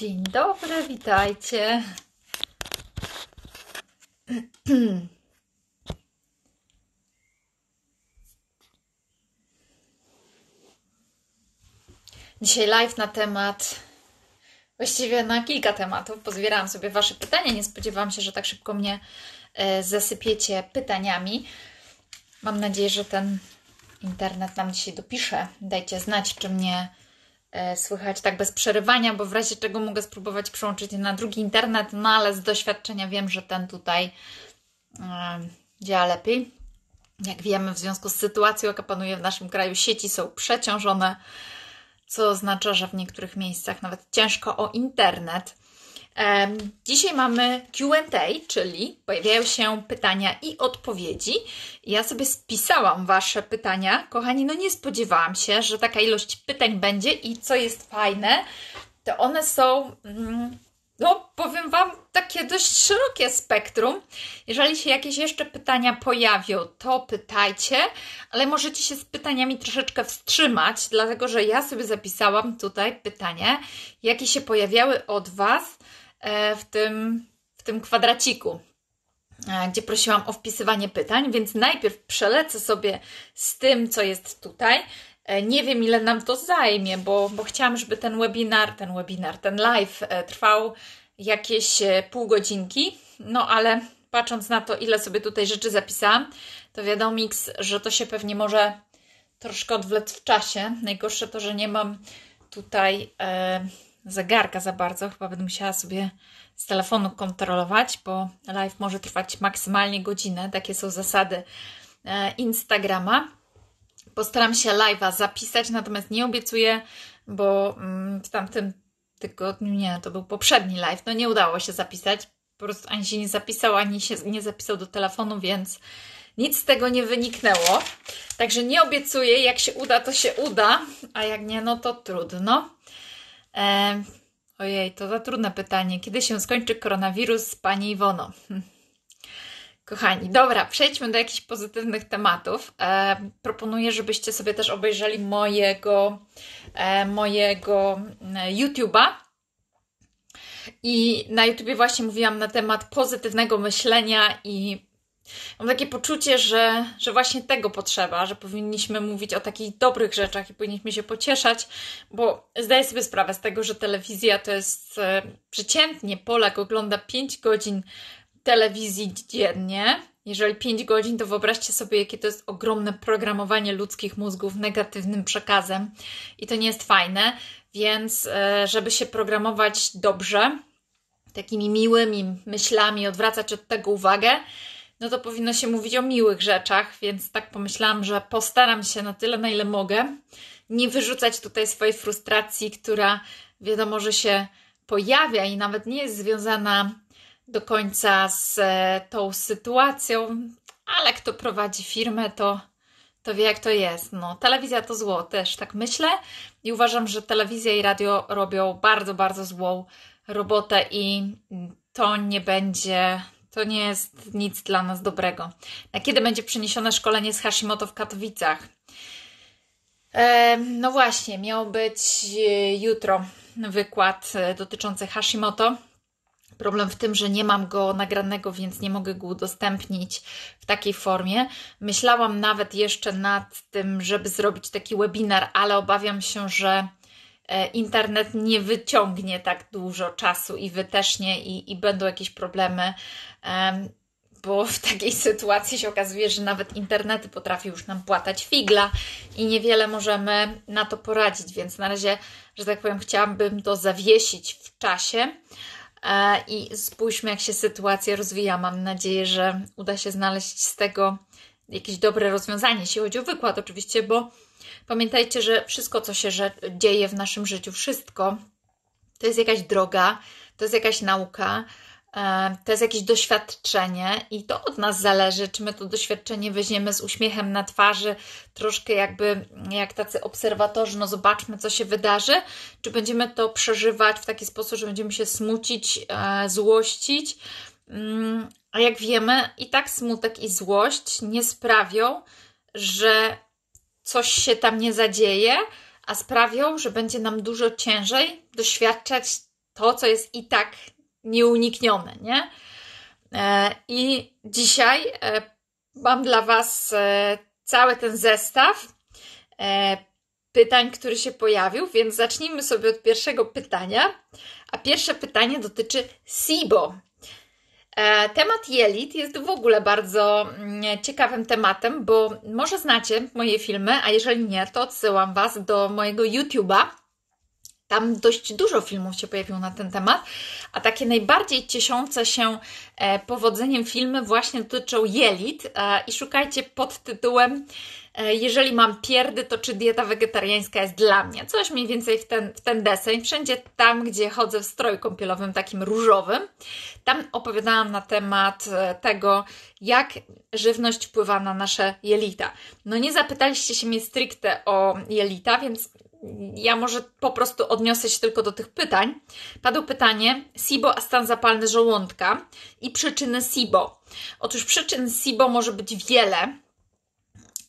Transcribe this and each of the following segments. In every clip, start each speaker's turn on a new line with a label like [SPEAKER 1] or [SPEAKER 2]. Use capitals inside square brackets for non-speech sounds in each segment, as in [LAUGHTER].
[SPEAKER 1] Dzień dobry, witajcie. Dzisiaj live na temat, właściwie na kilka tematów. Pozbierałam sobie Wasze pytania. Nie spodziewałam się, że tak szybko mnie e, zasypiecie pytaniami. Mam nadzieję, że ten internet nam dzisiaj dopisze. Dajcie znać, czy mnie E, słychać tak bez przerywania, bo w razie czego mogę spróbować przełączyć na drugi internet, no ale z doświadczenia wiem, że ten tutaj działa lepiej. Jak wiemy, w związku z sytuacją, jaka panuje w naszym kraju, sieci są przeciążone, co oznacza, że w niektórych miejscach nawet ciężko o internet. Dzisiaj mamy QA, czyli pojawiają się pytania i odpowiedzi. Ja sobie spisałam Wasze pytania. Kochani, no nie spodziewałam się, że taka ilość pytań będzie i co jest fajne, to one są. Mm, no, powiem Wam, takie dość szerokie spektrum. Jeżeli się jakieś jeszcze pytania pojawią, to pytajcie, ale możecie się z pytaniami troszeczkę wstrzymać, dlatego że ja sobie zapisałam tutaj pytanie, jakie się pojawiały od Was E, w tym, w tym kwadraciku, e, gdzie prosiłam o wpisywanie pytań, więc najpierw przelecę sobie z tym, co jest tutaj. E, nie wiem, ile nam to zajmie, bo, bo chciałam, żeby ten webinar, ten webinar, ten live trwał jakieś pół godzinki, no ale patrząc na to, ile sobie tutaj rzeczy zapisałam, to wiadomo, że to się pewnie może troszkę odwlec w czasie. Najgorsze to, że nie mam tutaj zegarka za bardzo. Chyba będę musiała sobie z telefonu kontrolować, bo live może trwać maksymalnie godzinę. Takie są zasady e, Instagrama. Postaram się live'a zapisać, natomiast nie obiecuję, bo mm, w tamtym tygodniu, nie, to był poprzedni live, no nie udało się zapisać. Po prostu ani się nie zapisał, ani się nie zapisał do telefonu, więc nic z tego nie wyniknęło. Także nie obiecuję, jak się uda, to się uda, a jak nie, no to trudno. E, ojej, to za trudne pytanie. Kiedy się skończy koronawirus, Pani Iwono? Hm. Kochani, dobra, przejdźmy do jakichś pozytywnych tematów. E, proponuję, żebyście sobie też obejrzeli mojego, e, mojego mm, YouTube'a. I na YouTubie właśnie mówiłam na temat pozytywnego myślenia i Mam takie poczucie, że, że właśnie tego potrzeba, że powinniśmy mówić o takich dobrych rzeczach i powinniśmy się pocieszać, bo zdaję sobie sprawę z tego, że telewizja to jest e, przeciętnie Polak ogląda 5 godzin telewizji dziennie. Jeżeli 5 godzin, to wyobraźcie sobie, jakie to jest ogromne programowanie ludzkich mózgów negatywnym przekazem, i to nie jest fajne. Więc, e, żeby się programować dobrze, takimi miłymi myślami, odwracać od tego uwagę, no to powinno się mówić o miłych rzeczach, więc tak pomyślałam, że postaram się na tyle, na ile mogę, nie wyrzucać tutaj swojej frustracji, która wiadomo, że się pojawia i nawet nie jest związana do końca z e, tą sytuacją, ale kto prowadzi firmę, to, to wie, jak to jest. No, telewizja to zło, też tak myślę i uważam, że telewizja i radio robią bardzo, bardzo złą robotę i to nie będzie to nie jest nic dla nas dobrego. Na kiedy będzie przeniesione szkolenie z Hashimoto w Katowicach? No właśnie, miał być e, jutro wykład e, dotyczący Hashimoto. Problem w tym, że nie mam go nagranego, więc nie mogę go udostępnić w takiej formie. Myślałam nawet jeszcze nad tym, żeby zrobić taki webinar, ale obawiam się, że E, internet nie wyciągnie tak dużo czasu i wy też nie, i, i będą jakieś problemy. Bo w takiej [LAUGHS] sytuacji się okazuje, że nawet internety potrafi już nam płatać figla i niewiele możemy na to poradzić, więc na razie, że tak powiem, chciałabym to zawiesić w czasie e, i spójrzmy, jak się sytuacja rozwija. Mam nadzieję, że uda się znaleźć z tego jakieś dobre rozwiązanie, jeśli chodzi o wykład, oczywiście, bo Pamiętajcie, że wszystko, co się dzieje w naszym życiu, wszystko, to jest jakaś droga, to jest jakaś nauka, e, to jest jakieś doświadczenie i to od nas zależy, czy my to doświadczenie weźmiemy z uśmiechem na twarzy, troszkę jakby jak tacy obserwatorzy, no zobaczmy, co się wydarzy, czy będziemy to przeżywać w taki sposób, że będziemy się smucić, e, złościć. Mm, a jak wiemy, i tak smutek i złość nie sprawią, że coś się tam nie zadzieje, a sprawią, że będzie nam dużo ciężej doświadczać to, co jest i tak nieuniknione, nie? E, I dzisiaj e, mam dla Was e, cały ten zestaw pytań, który się pojawił, więc zacznijmy sobie od pierwszego pytania. A pierwsze pytanie dotyczy SIBO, E, temat jelit jest w ogóle bardzo mm, ciekawym tematem, bo może znacie moje filmy, a jeżeli nie, to odsyłam Was do mojego YouTube'a, tam dość dużo filmów się pojawiło na ten temat, a takie najbardziej cieszące się e, powodzeniem filmy właśnie dotyczą jelit e, i szukajcie pod tytułem e, jeżeli mam pierdy, to czy dieta wegetariańska jest dla mnie? Coś mniej więcej w ten, w ten deseń. Wszędzie tam, gdzie chodzę w stroju kąpielowym, takim różowym, tam opowiadałam na temat tego, jak żywność wpływa na nasze jelita. No nie zapytaliście się mnie stricte o jelita, więc ja może po prostu odniosę się tylko do tych pytań. Padło pytanie SIBO, a stan zapalny żołądka i przyczyny SIBO. Otóż przyczyn SIBO może być wiele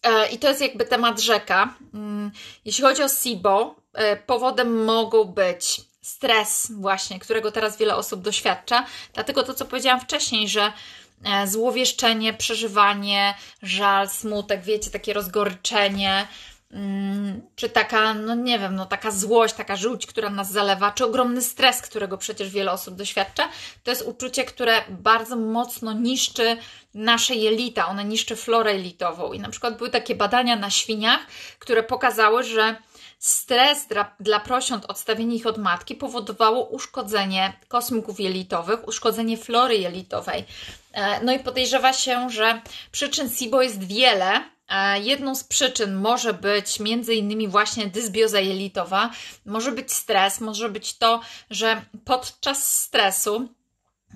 [SPEAKER 1] e, i to jest jakby temat rzeka. Mm, jeśli chodzi o SIBO, e, powodem mogą być stres właśnie, którego teraz wiele osób doświadcza. Dlatego to, co powiedziałam wcześniej, że e, złowieszczenie, przeżywanie, żal, smutek, wiecie, takie rozgoryczenie – Mm, czy taka, no nie wiem, no taka złość, taka żółć, która nas zalewa, czy ogromny stres, którego przecież wiele osób doświadcza, to jest uczucie, które bardzo mocno niszczy nasze jelita, one niszczy florę jelitową. I na przykład były takie badania na świniach, które pokazały, że stres dla, dla prosiąt odstawienie ich od matki powodowało uszkodzenie kosmyków jelitowych, uszkodzenie flory jelitowej. E, no i podejrzewa się, że przyczyn SIBO jest wiele, Jedną z przyczyn może być między innymi właśnie dysbioza jelitowa, może być stres, może być to, że podczas stresu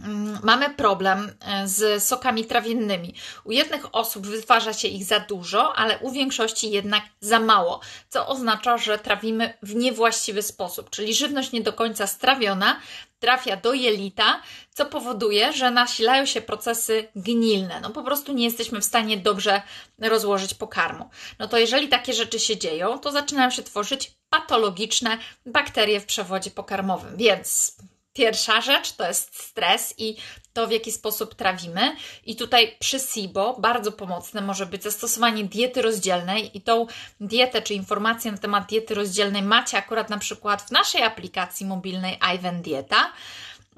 [SPEAKER 1] mm, mamy problem e, z sokami trawiennymi. U jednych osób wytwarza się ich za dużo, ale u większości jednak za mało, co oznacza, że trawimy w niewłaściwy sposób, czyli żywność nie do końca strawiona trafia do jelita, co powoduje, że nasilają się procesy gnilne. No po prostu nie jesteśmy w stanie dobrze rozłożyć pokarmu. No to jeżeli takie rzeczy się dzieją, to zaczynają się tworzyć patologiczne bakterie w przewodzie pokarmowym. Więc Pierwsza rzecz to jest stres i to, w jaki sposób trawimy. I tutaj przy SIBO bardzo pomocne może być zastosowanie diety rozdzielnej i tą dietę czy informację na temat diety rozdzielnej macie akurat na przykład w naszej aplikacji mobilnej Iven Dieta.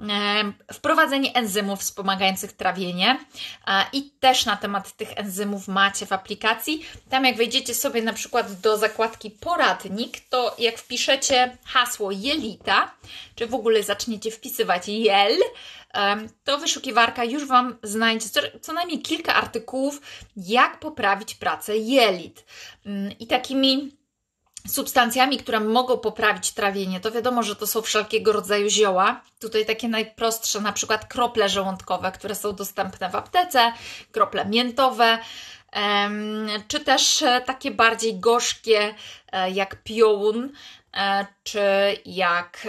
[SPEAKER 1] E, wprowadzenie enzymów wspomagających trawienie e, i też na temat tych enzymów macie w aplikacji. Tam jak wejdziecie sobie na przykład do zakładki poradnik, to jak wpiszecie hasło jelita, czy w ogóle zaczniecie wpisywać jel, e, to wyszukiwarka już Wam znajdzie co najmniej kilka artykułów, jak poprawić pracę jelit. Mm, I takimi substancjami, które mogą poprawić trawienie, to wiadomo, że to są wszelkiego rodzaju zioła. Tutaj takie najprostsze, na przykład krople żołądkowe, które są dostępne w aptece, krople miętowe, czy też e, takie bardziej gorzkie, e, jak piołun, e, czy jak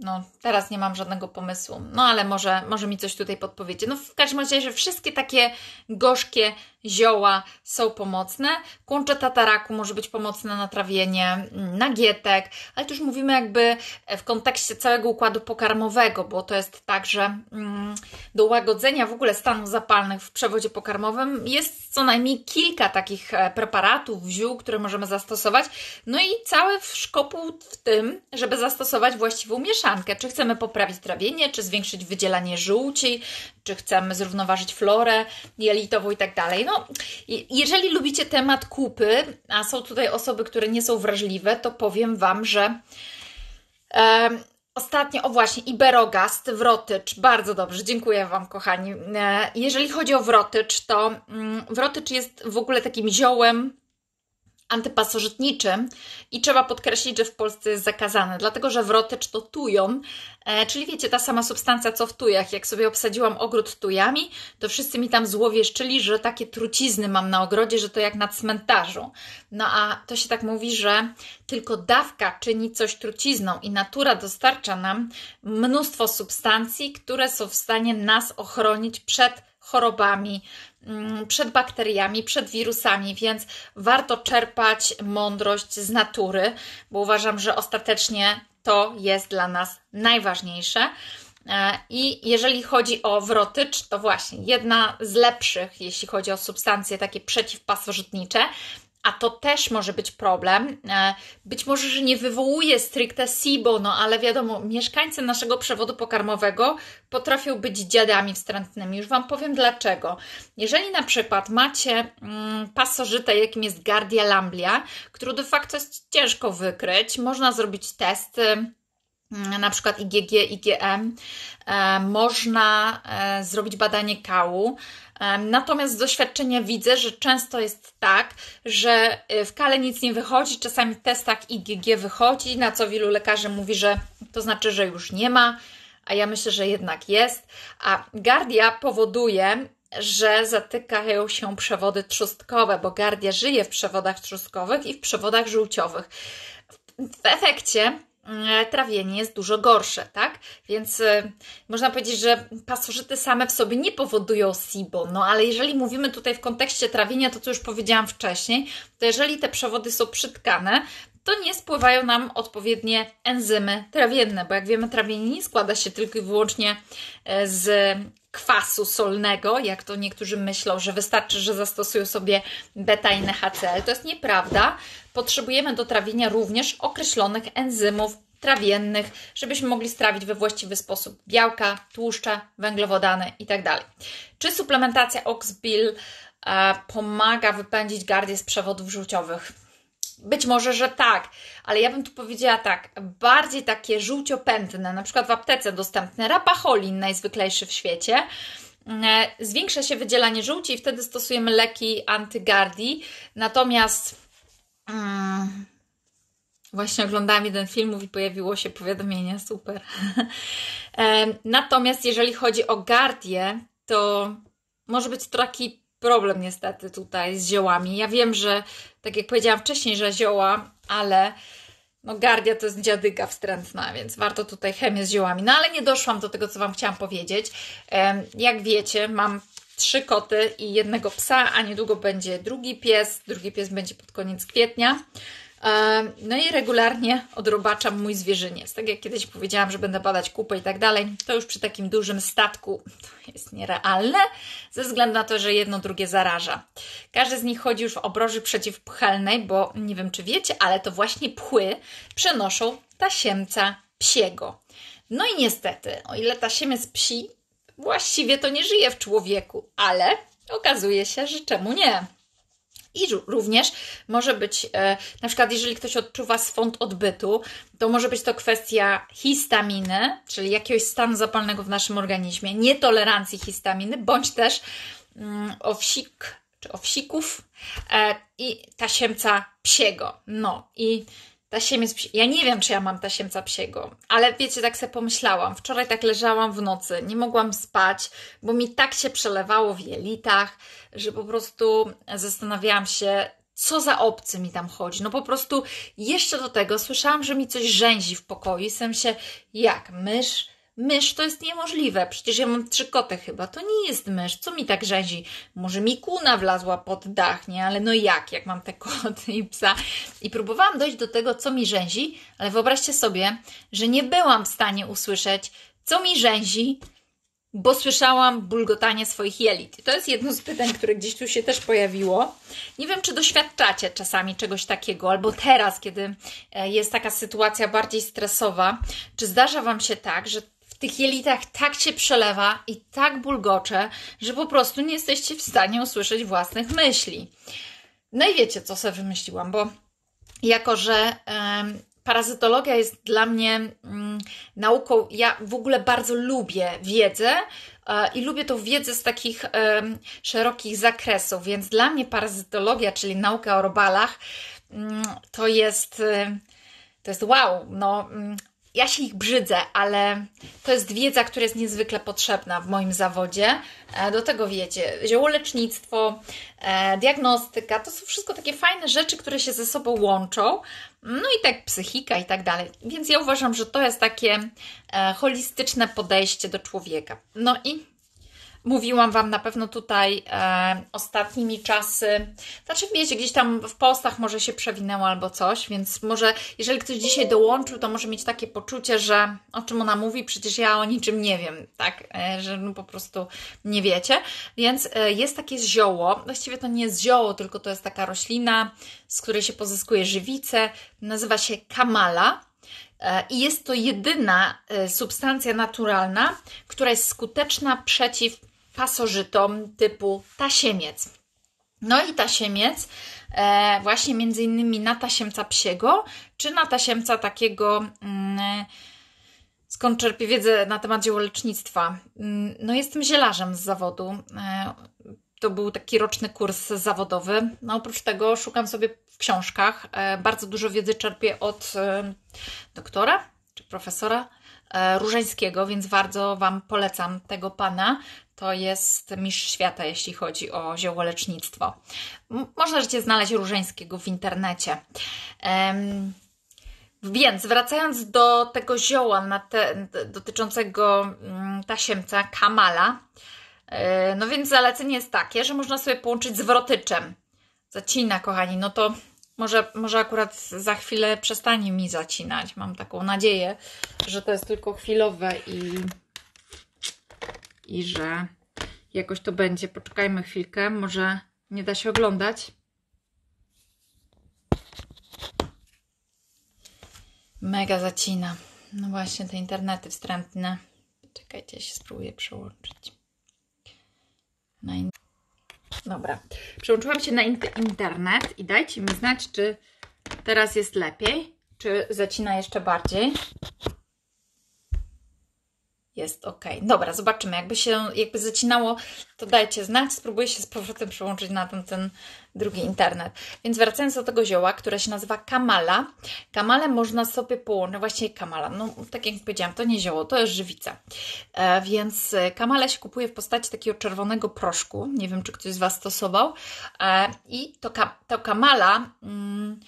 [SPEAKER 1] no, Teraz nie mam żadnego pomysłu. No ale może, może mi coś tutaj podpowiecie. No w każdym razie, że wszystkie takie gorzkie zioła są pomocne. Kłącze tataraku może być pomocne na trawienie, mm, na gietek, ale tu już mówimy jakby w kontekście całego układu pokarmowego, bo to jest tak, że mm, do łagodzenia w ogóle stanów zapalnych w przewodzie pokarmowym jest co najmniej kilka takich e, preparatów, ziół, które możemy zastosować. No i cały szkopuł w tym, żeby zastosować właściwą mieszankę. Czy chcemy poprawić trawienie, czy zwiększyć wydzielanie żółci, czy chcemy zrównoważyć florę jelitową i tak dalej. No, jeżeli lubicie temat kupy, a są tutaj osoby, które nie są wrażliwe, to powiem Wam, że e, ostatnio, o właśnie, Iberogast, wrotycz, bardzo dobrze, dziękuję Wam, kochani. E, jeżeli chodzi o wrotycz, to mm, wrotycz jest w ogóle takim ziołem, antypasożytniczym i trzeba podkreślić, że w Polsce jest zakazane, dlatego że wroty cztotują, e, czyli wiecie, ta sama substancja co w tujach. Jak sobie obsadziłam ogród tujami, to wszyscy mi tam złowieszczyli, że takie trucizny mam na ogrodzie, że to jak na cmentarzu. No a to się tak mówi, że tylko dawka czyni coś trucizną i natura dostarcza nam mnóstwo substancji, które są w stanie nas ochronić przed chorobami, Mm, przed bakteriami, przed wirusami, więc warto czerpać mądrość z natury, bo uważam, że ostatecznie to jest dla nas najważniejsze. E, I jeżeli chodzi o wrotycz, to właśnie jedna z lepszych, jeśli chodzi o substancje takie przeciwpasożytnicze, a to też może być problem. E, być może, że nie wywołuje stricte SIBO, no ale wiadomo, mieszkańcy naszego przewodu pokarmowego potrafią być dziadami wstrętnymi. Już Wam powiem dlaczego. Jeżeli na przykład macie mm, pasożytę, jakim jest Guardia lamblia, który de facto jest ciężko wykryć, można zrobić testy Mm, na przykład IgG, IgM, e, można e, zrobić badanie kału. E, natomiast z doświadczenia widzę, że często jest tak, że w kale nic nie wychodzi, czasami w testach tak IgG wychodzi, na co wielu lekarzy mówi, że to znaczy, że już nie ma, a ja myślę, że jednak jest. A gardia powoduje, że zatykają się przewody trzustkowe, bo gardia żyje w przewodach trzustkowych i w przewodach żółciowych. W efekcie E, trawienie jest dużo gorsze, tak? Więc y, można powiedzieć, że pasożyty same w sobie nie powodują SIBO, no ale jeżeli mówimy tutaj w kontekście trawienia, to co już powiedziałam wcześniej, to jeżeli te przewody są przytkane, to nie spływają nam odpowiednie enzymy trawienne, bo jak wiemy, trawienie nie składa się tylko i wyłącznie e, z kwasu solnego, jak to niektórzy myślą, że wystarczy, że zastosują sobie beta i NHCl. To jest nieprawda. Potrzebujemy do trawienia również określonych enzymów trawiennych, żebyśmy mogli strawić we właściwy sposób białka, tłuszcze, węglowodany itd. Tak Czy suplementacja Oxbill e, pomaga wypędzić gardię z przewodów żółciowych? Być może, że tak, ale ja bym tu powiedziała tak, bardziej takie żółciopętne, na przykład w aptece dostępne, rapacholin najzwyklejszy w świecie, mm, e, zwiększa się wydzielanie żółci i wtedy stosujemy leki antygardi. Natomiast hmm, właśnie oglądałam jeden film i pojawiło się powiadomienie, super. [LAUGHS] E, natomiast jeżeli chodzi o gardię, to może być to taki problem niestety tutaj z ziołami. Ja wiem, że tak jak powiedziałam wcześniej, że zioła, ale no gardia to jest dziadyka wstrętna, więc warto tutaj chemię z ziołami. No ale nie doszłam do tego, co Wam chciałam powiedzieć. Jak wiecie, mam trzy koty i jednego psa, a niedługo będzie drugi pies. Drugi pies będzie pod koniec kwietnia. E, no i regularnie odrobaczam mój zwierzyniec. Tak jak kiedyś powiedziałam, że będę badać kupę i tak dalej, to już przy takim dużym statku jest nierealne, ze względu na to, że jedno drugie zaraża. Każdy z nich chodzi już w obroży przeciwpchalnej, bo nie wiem czy wiecie, ale to właśnie pchły przenoszą tasiemca psiego. No i niestety, o ile tasiemiec psi właściwie to nie żyje w człowieku, ale okazuje się, że czemu nie? I również może być, e, na przykład, jeżeli ktoś odczuwa swąd odbytu, to może być to kwestia histaminy, czyli jakiegoś stanu zapalnego w naszym organizmie, nietolerancji histaminy, bądź też mm, owsik czy owsików e, i tasiemca psiego. No i Tasiemiec psi. Ja nie wiem, czy ja mam tasiemca psiego, ale wiecie, tak sobie pomyślałam. Wczoraj tak leżałam w nocy, nie mogłam spać, bo mi tak się przelewało w jelitach, że po prostu zastanawiałam się, co za obcy mi tam chodzi. No po prostu jeszcze do tego słyszałam, że mi coś rzęzi w pokoju. Jestem się jak mysz, Mysz to jest niemożliwe, przecież ja mam trzy koty chyba, to nie jest mysz, co mi tak rzezi? Może mi kuna wlazła pod dach, nie? Ale no jak, jak mam te [LAUGHS] koty i psa? I próbowałam dojść do tego, co mi rzęzi, ale wyobraźcie sobie, że nie byłam w stanie usłyszeć, co mi rzęzi, bo słyszałam bulgotanie swoich jelit. I to jest jedno z pytań, które gdzieś tu się też pojawiło. Nie wiem, czy doświadczacie czasami czegoś takiego, albo teraz, kiedy e, jest taka sytuacja bardziej stresowa, czy zdarza Wam się tak, że w tych jelitach tak się przelewa i tak bulgocze, że po prostu nie jesteście w stanie usłyszeć własnych myśli. No i wiecie, co sobie wymyśliłam, bo jako, że um, parazytologia jest dla mnie mm, nauką, ja w ogóle bardzo lubię wiedzę e, i lubię tą wiedzę z takich szerokich zakresów, więc dla mnie parazytologia, czyli nauka o robalach, mm, to jest. Y, to jest wow, no mm, ja się ich brzydzę, ale to jest wiedza, która jest niezwykle potrzebna w moim zawodzie. E, do tego wiecie, ziołolecznictwo, e, diagnostyka, to są wszystko takie fajne rzeczy, które się ze sobą łączą. No i tak psychika i tak dalej. Więc ja uważam, że to jest takie e, holistyczne podejście do człowieka. No i Mówiłam Wam na pewno tutaj e, ostatnimi czasy, znaczy wiecie, gdzieś tam w postach może się przewinęło albo coś, więc może jeżeli ktoś dzisiaj dołączył, to może mieć takie poczucie, że o czym ona mówi, przecież ja o niczym nie wiem, tak, e, że no po prostu nie wiecie. Więc e, jest takie zioło, właściwie to nie jest zioło, tylko to jest taka roślina, z której się pozyskuje żywice, nazywa się kamala. E, I jest to jedyna e, substancja naturalna, która jest skuteczna przeciw pasożytą typu tasiemiec. No i tasiemiec, e, właśnie między innymi na tasiemca psiego, czy na tasiemca takiego, mm, skąd czerpię wiedzę na temat dziełolecznictwa. Mm, no jestem zielarzem z zawodu. E, to był taki roczny kurs zawodowy. No, oprócz tego szukam sobie w książkach. E, bardzo dużo wiedzy czerpię od e, doktora czy profesora e, Różańskiego, więc bardzo Wam polecam tego pana to jest mistrz świata, jeśli chodzi o ziołolecznictwo. Można cię znaleźć Różeńskiego w internecie. Um, więc wracając do tego zioła te, dotyczącego mm, tasiemca Kamala, e, no więc zalecenie jest takie, że można sobie połączyć z wrotyczem. Zacina, kochani, no to może, może akurat za chwilę przestanie mi zacinać. Mam taką nadzieję, że to jest tylko chwilowe i i że jakoś to będzie. Poczekajmy chwilkę, może nie da się oglądać. Mega zacina. No właśnie, te internety wstrętne. Czekajcie, ja się spróbuję przełączyć. Na in... Dobra, przełączyłam się na in internet i dajcie mi znać, czy teraz jest lepiej, czy zacina jeszcze bardziej jest ok. Dobra, zobaczymy. Jakby się jakby zacinało, to dajcie znać. Spróbuję się z powrotem przełączyć na ten, ten drugi internet. Więc wracając do tego zioła, które się nazywa kamala. Kamale można sobie połączyć, właśnie kamala, no tak jak powiedziałam, to nie zioło, to jest żywica. E, więc e, kamale się kupuje w postaci takiego czerwonego proszku. Nie wiem, czy ktoś z Was stosował. E, I to, ka to kamala... Mm,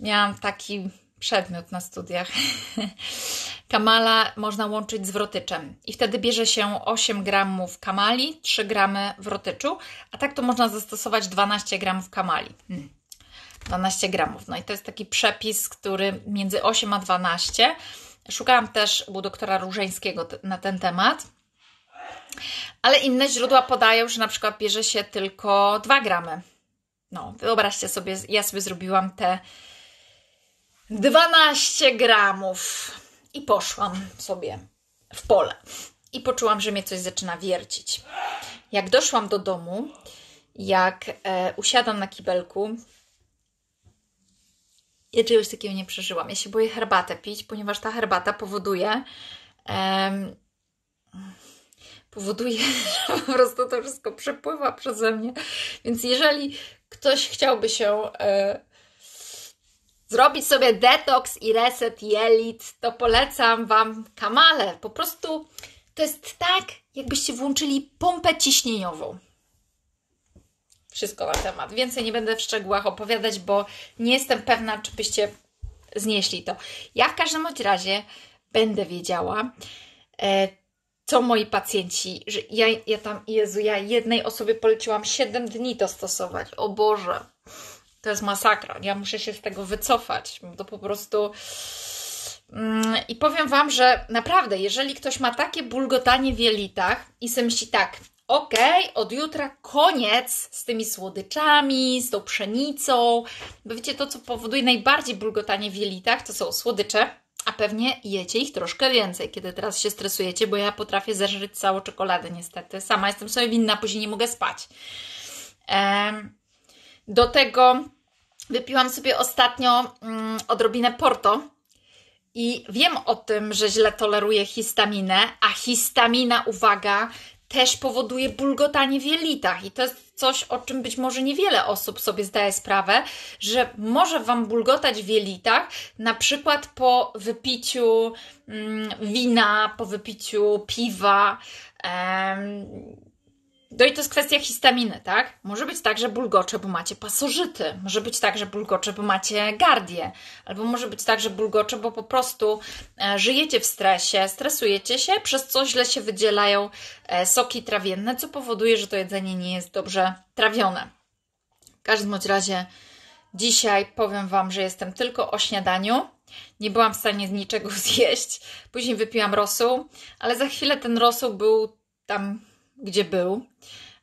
[SPEAKER 1] miałam taki przedmiot na studiach. [LAUGHS] Kamala można łączyć z wrotyczem i wtedy bierze się 8 gramów kamali, 3 gramy wrotyczu, a tak to można zastosować 12 gramów kamali. 12 hmm. gramów. No i to jest taki przepis, który między 8 a 12. Szukałam też u doktora Różeńskiego na ten temat. Ale inne źródła podają, że na przykład bierze się tylko 2 gramy. No, wyobraźcie sobie, ja sobie zrobiłam te 12 gramów. I poszłam sobie w pole. I poczułam, że mnie coś zaczyna wiercić. Jak doszłam do domu, jak e, usiadam na kibelku, ja czegoś takiego nie przeżyłam. Ja się boję herbatę pić, ponieważ ta herbata powoduje. E, powoduje, [LAUGHS] że po prostu to wszystko przepływa przeze mnie. Więc jeżeli ktoś chciałby się. E, zrobić sobie detoks i reset jelit, to polecam Wam Kamale. Po prostu to jest tak, jakbyście włączyli pompę ciśnieniową. Wszystko na temat. Więcej nie będę w szczegółach opowiadać, bo nie jestem pewna, czy byście znieśli to. Ja w każdym razie będę wiedziała, e, co moi pacjenci, że ja, ja tam, Jezu, ja jednej osobie poleciłam 7 dni to stosować. O Boże to jest masakra. Ja muszę się z tego wycofać. To po prostu. Mm, I powiem Wam, że naprawdę, jeżeli ktoś ma takie bulgotanie w jelitach i sobie myśli tak, okej, okay, od jutra koniec z tymi słodyczami, z tą pszenicą, bo wiecie, to co powoduje najbardziej bulgotanie w jelitach, to są słodycze, a pewnie jecie ich troszkę więcej, kiedy teraz się stresujecie, bo ja potrafię zerżyć całą czekoladę niestety. Sama jestem sobie winna, później nie mogę spać. Um, do tego wypiłam sobie ostatnio mm, odrobinę porto i wiem o tym, że źle toleruję histaminę, a histamina, uwaga, też powoduje bulgotanie w jelitach i to jest coś, o czym być może niewiele osób sobie zdaje sprawę, że może Wam bulgotać w jelitach, na przykład po wypiciu mm, wina, po wypiciu piwa, em, no i to jest kwestia histaminy, tak? Może być tak, że bulgocze, bo macie pasożyty. Może być tak, że bulgocze, bo macie gardię. Albo może być tak, że bulgocze, bo po prostu e, żyjecie w stresie, stresujecie się, przez co źle się wydzielają e, soki trawienne, co powoduje, że to jedzenie nie jest dobrze trawione. W każdym bądź razie dzisiaj powiem Wam, że jestem tylko o śniadaniu. Nie byłam w stanie niczego [LAUGHS] zjeść. Później wypiłam rosół, ale za chwilę ten rosół był tam gdzie był.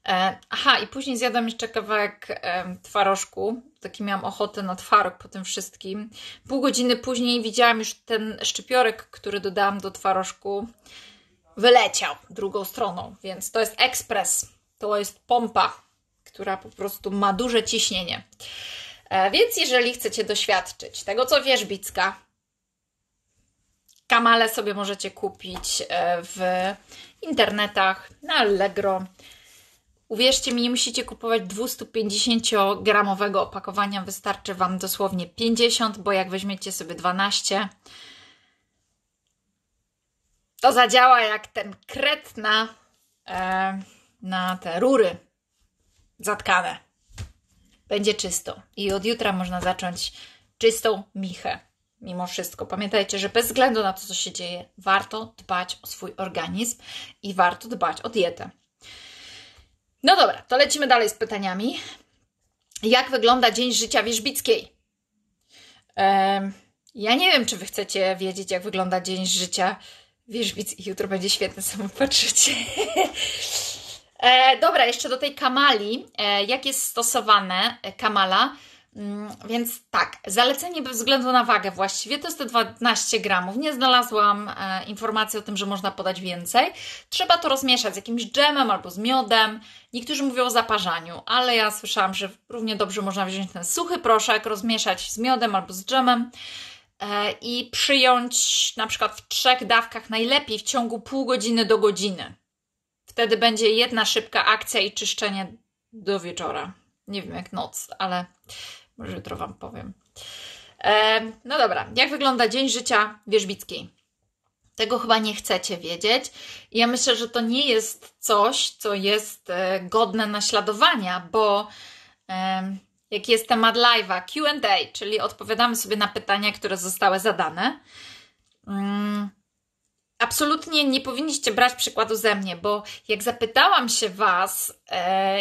[SPEAKER 1] E, aha, i później zjadłam jeszcze kawałek twarożku. Taki miałam ochotę na twaróg po tym wszystkim. Pół godziny później widziałam już ten szczypiorek, który dodałam do twarożku. Wyleciał drugą stroną, więc to jest ekspres. To jest pompa, która po prostu ma duże ciśnienie. E, więc jeżeli chcecie doświadczyć tego, co wierzbicka, kamale sobie możecie kupić e, w internetach, na Allegro. Uwierzcie mi, nie musicie kupować 250-gramowego opakowania, wystarczy Wam dosłownie 50, bo jak weźmiecie sobie 12, to zadziała jak ten kret na, e, na te rury zatkane. Będzie czysto i od jutra można zacząć czystą michę mimo wszystko. Pamiętajcie, że bez względu na to, co się dzieje, warto dbać o swój organizm i warto dbać o dietę. No dobra, to lecimy dalej z pytaniami. Jak wygląda dzień życia Wierzbickiej? ja nie wiem, czy wy chcecie wiedzieć, jak wygląda dzień życia Wierzbic. Jutro będzie świetne, samo patrzycie. [LAUGHS] e, dobra, jeszcze do tej kamali. E, jak jest stosowane e, kamala? Mm, więc tak, zalecenie bez względu na wagę właściwie to jest te 12 gramów. Nie znalazłam e, informacji o tym, że można podać więcej. Trzeba to rozmieszać z jakimś dżemem albo z miodem. Niektórzy mówią o zaparzaniu, ale ja słyszałam, że równie dobrze można wziąć ten suchy proszek, rozmieszać z miodem albo z dżemem e, i przyjąć na przykład w trzech dawkach, najlepiej w ciągu pół godziny do godziny. Wtedy będzie jedna szybka akcja i czyszczenie do wieczora nie wiem jak noc, ale może jutro Wam powiem. E, no dobra, jak wygląda dzień życia Wierzbickiej? Tego chyba nie chcecie wiedzieć. Ja myślę, że to nie jest coś, co jest e, godne naśladowania, bo e, jak jest temat live'a QA, czyli odpowiadamy sobie na pytania, które zostały zadane. Mm, absolutnie nie powinniście brać przykładu ze mnie, bo jak zapytałam się Was, e,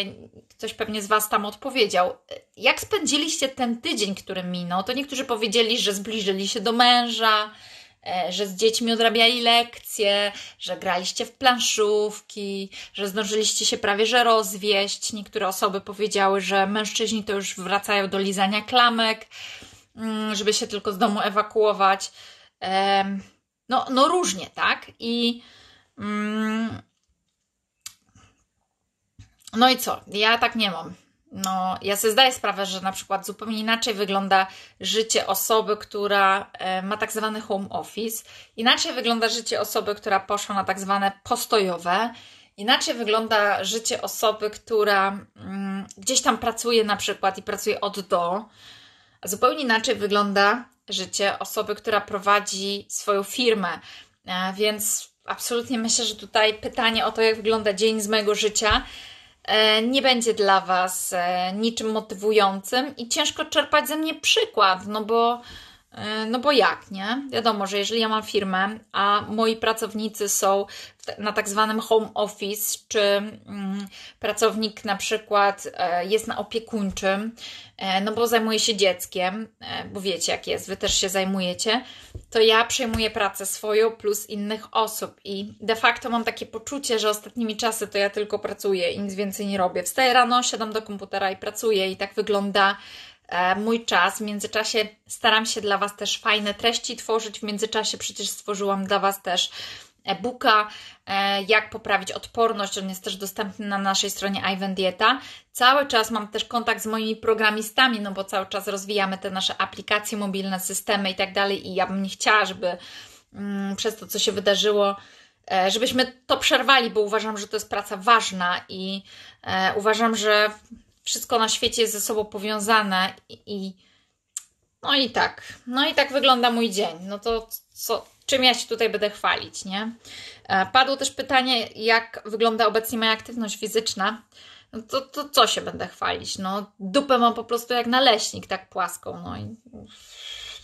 [SPEAKER 1] ktoś pewnie z Was tam odpowiedział, e, jak spędziliście ten tydzień, który minął, to niektórzy powiedzieli, że zbliżyli się do męża, e, że z dziećmi odrabiali lekcje, że graliście w planszówki, że zdążyliście się prawie że rozwieść. Niektóre osoby powiedziały, że mężczyźni to już wracają do lizania klamek, mm, żeby się tylko z domu ewakuować. E, no, no różnie, tak? I. Mm, no i co? Ja tak nie mam. No, ja sobie zdaję sprawę, że na przykład zupełnie inaczej wygląda życie osoby, która e, ma tak zwany home office, inaczej wygląda życie osoby, która poszła na tak zwane postojowe, inaczej wygląda życie osoby, która mm, gdzieś tam pracuje na przykład i pracuje od do, a zupełnie inaczej wygląda życie osoby, która prowadzi swoją firmę. E, więc absolutnie myślę, że tutaj pytanie o to, jak wygląda dzień z mojego życia, e, nie będzie dla Was e, niczym motywującym i ciężko czerpać ze mnie przykład, no bo, no bo jak, nie? Wiadomo, że jeżeli ja mam firmę, a moi pracownicy są na tak zwanym home office, czy mm, pracownik na przykład e, jest na opiekuńczym, e, no bo zajmuje się dzieckiem, e, bo wiecie jak jest, wy też się zajmujecie, to ja przejmuję pracę swoją plus innych osób i de facto mam takie poczucie, że ostatnimi czasy to ja tylko pracuję i nic więcej nie robię. Wstaję rano, siadam do komputera i pracuję i tak wygląda mój czas. W międzyczasie staram się dla Was też fajne treści tworzyć. W międzyczasie przecież stworzyłam dla Was też e-booka e, jak poprawić odporność. On jest też dostępny na naszej stronie Ivan Dieta. Cały czas mam też kontakt z moimi programistami, no bo cały czas rozwijamy te nasze aplikacje mobilne, systemy i tak dalej i ja bym nie chciała, żeby mm, przez to, co się wydarzyło, e, żebyśmy to przerwali, bo uważam, że to jest praca ważna i e, uważam, że wszystko na świecie jest ze sobą powiązane i, i no i tak, no i tak wygląda mój dzień. No to co, czym ja się tutaj będę chwalić, nie? E, padło też pytanie, jak wygląda obecnie moja aktywność fizyczna. No to, to co się będę chwalić? No, dupę mam po prostu jak naleśnik, tak płaską. No i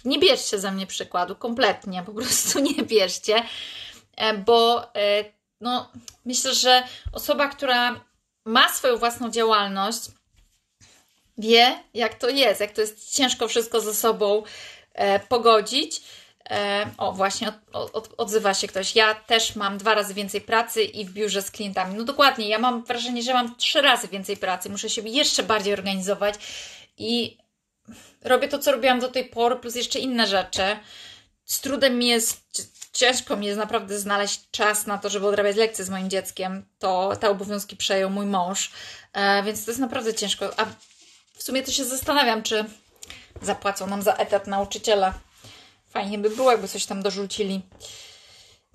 [SPEAKER 1] nie bierzcie ze mnie przykładu, kompletnie, po prostu [LAUGHS] nie bierzcie, e, bo e, no, myślę, że osoba, która ma swoją własną działalność, wie, jak to jest, jak to jest ciężko wszystko ze sobą pogodzić E, o, właśnie od, od, odzywa się ktoś. Ja też mam dwa razy więcej pracy i w biurze z klientami. No dokładnie, ja mam wrażenie, że mam trzy razy więcej pracy. Muszę się jeszcze bardziej organizować i robię to, co robiłam do tej pory, plus jeszcze inne rzeczy. Z trudem jest, ciężko mi jest naprawdę znaleźć czas na to, żeby odrabiać lekcje z moim dzieckiem. To te obowiązki przejął mój mąż, e, więc to jest naprawdę ciężko. A w sumie to się zastanawiam, czy zapłacą nam za etat nauczyciela. Fajnie by było, jakby coś tam dorzucili.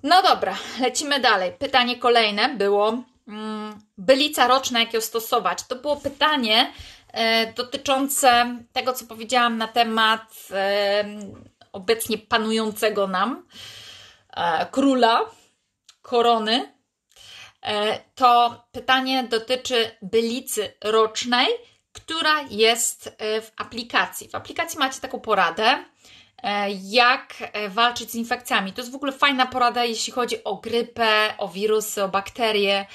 [SPEAKER 1] No dobra, lecimy dalej. Pytanie kolejne było: mm, bylica roczna, jak ją stosować? To było pytanie e, dotyczące tego, co powiedziałam na temat e, obecnie panującego nam e, króla korony. To pytanie dotyczy bylicy rocznej, która jest w aplikacji. W aplikacji macie taką poradę E, jak e, walczyć z infekcjami. To jest w ogóle fajna porada, jeśli chodzi o grypę, o wirusy, o bakterie,